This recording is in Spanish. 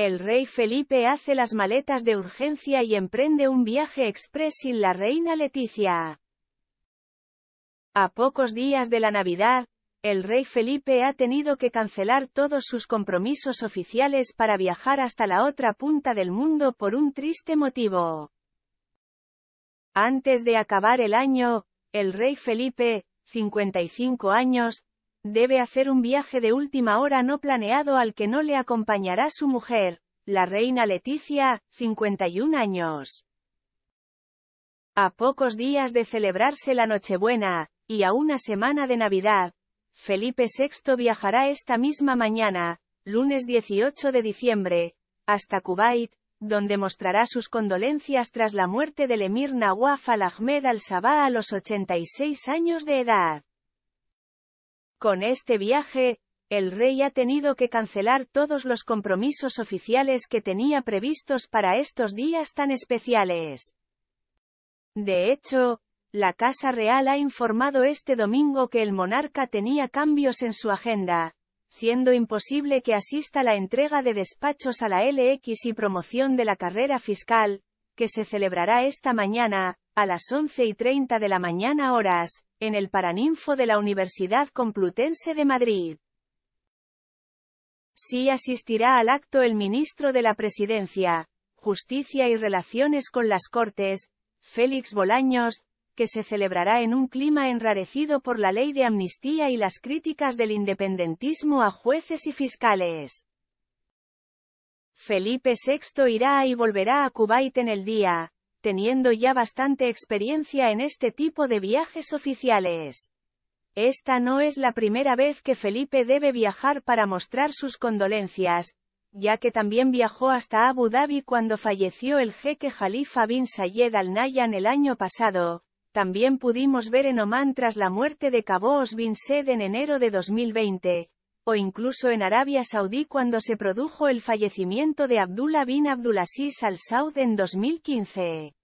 El rey Felipe hace las maletas de urgencia y emprende un viaje exprés sin la reina Leticia. A pocos días de la Navidad, el rey Felipe ha tenido que cancelar todos sus compromisos oficiales para viajar hasta la otra punta del mundo por un triste motivo. Antes de acabar el año, el rey Felipe, 55 años, debe hacer un viaje de última hora no planeado al que no le acompañará su mujer, la reina Leticia, 51 años. A pocos días de celebrarse la Nochebuena, y a una semana de Navidad, Felipe VI viajará esta misma mañana, lunes 18 de diciembre, hasta Kuwait, donde mostrará sus condolencias tras la muerte del emir Nawaf al-Ahmed al-Sabah a los 86 años de edad. Con este viaje, el rey ha tenido que cancelar todos los compromisos oficiales que tenía previstos para estos días tan especiales. De hecho, la Casa Real ha informado este domingo que el monarca tenía cambios en su agenda, siendo imposible que asista la entrega de despachos a la LX y promoción de la carrera fiscal, que se celebrará esta mañana, a las 11 y 30 de la mañana horas, en el Paraninfo de la Universidad Complutense de Madrid. Sí asistirá al acto el ministro de la Presidencia, Justicia y Relaciones con las Cortes, Félix Bolaños, que se celebrará en un clima enrarecido por la ley de amnistía y las críticas del independentismo a jueces y fiscales. Felipe VI irá y volverá a Kuwait en el día, teniendo ya bastante experiencia en este tipo de viajes oficiales. Esta no es la primera vez que Felipe debe viajar para mostrar sus condolencias, ya que también viajó hasta Abu Dhabi cuando falleció el jeque Jalifa bin Sayed Al nayan el año pasado. También pudimos ver en Omán tras la muerte de Qaboos bin Sed en enero de 2020, o incluso en Arabia Saudí cuando se produjo el fallecimiento de Abdullah bin Abdulaziz Al Saud en 2015.